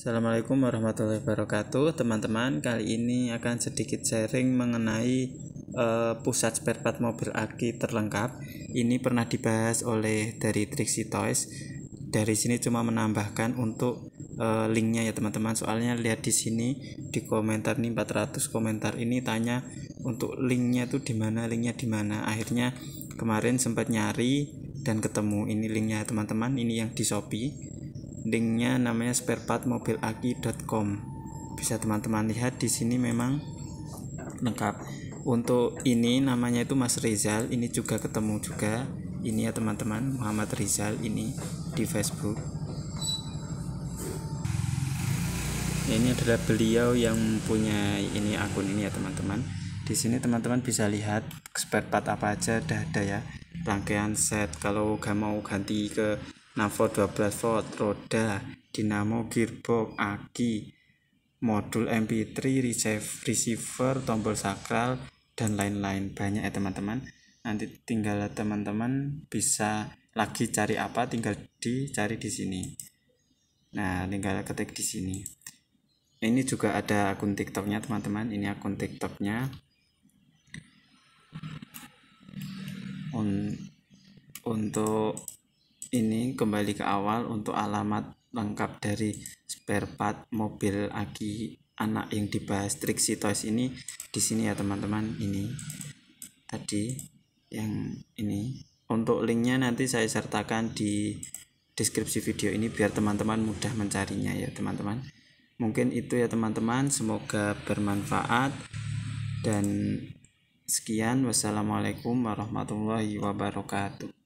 Assalamualaikum warahmatullahi wabarakatuh teman-teman kali ini akan sedikit sharing mengenai uh, pusat spare part mobil aki terlengkap ini pernah dibahas oleh dari Trixie Toys dari sini cuma menambahkan untuk uh, linknya ya teman-teman soalnya lihat di sini di komentar nih 400 komentar ini tanya untuk linknya tuh dimana linknya dimana akhirnya kemarin sempat nyari dan ketemu ini linknya teman-teman ini yang di Shopee linknya namanya sparepart.mobilaki.com bisa teman-teman lihat di sini memang lengkap untuk ini namanya itu Mas Rizal ini juga ketemu juga ini ya teman-teman Muhammad Rizal ini di Facebook ini adalah beliau yang punya ini akun ini ya teman-teman di sini teman-teman bisa lihat spare part apa aja dah ada ya rangkaian set kalau gak mau ganti ke NAVO 12 volt roda dinamo gearbox aki modul mp3 receiver tombol sakral dan lain-lain banyak ya teman-teman nanti tinggal teman-teman bisa lagi cari apa tinggal dicari di sini nah tinggal ketik di sini ini juga ada akun tiktoknya teman-teman ini akun tiktoknya untuk ini kembali ke awal untuk alamat lengkap dari spare part mobil aki anak yang dibahas si toys ini di sini ya teman-teman ini tadi yang ini untuk linknya nanti saya sertakan di deskripsi video ini biar teman-teman mudah mencarinya ya teman-teman mungkin itu ya teman-teman semoga bermanfaat dan sekian wassalamualaikum warahmatullahi wabarakatuh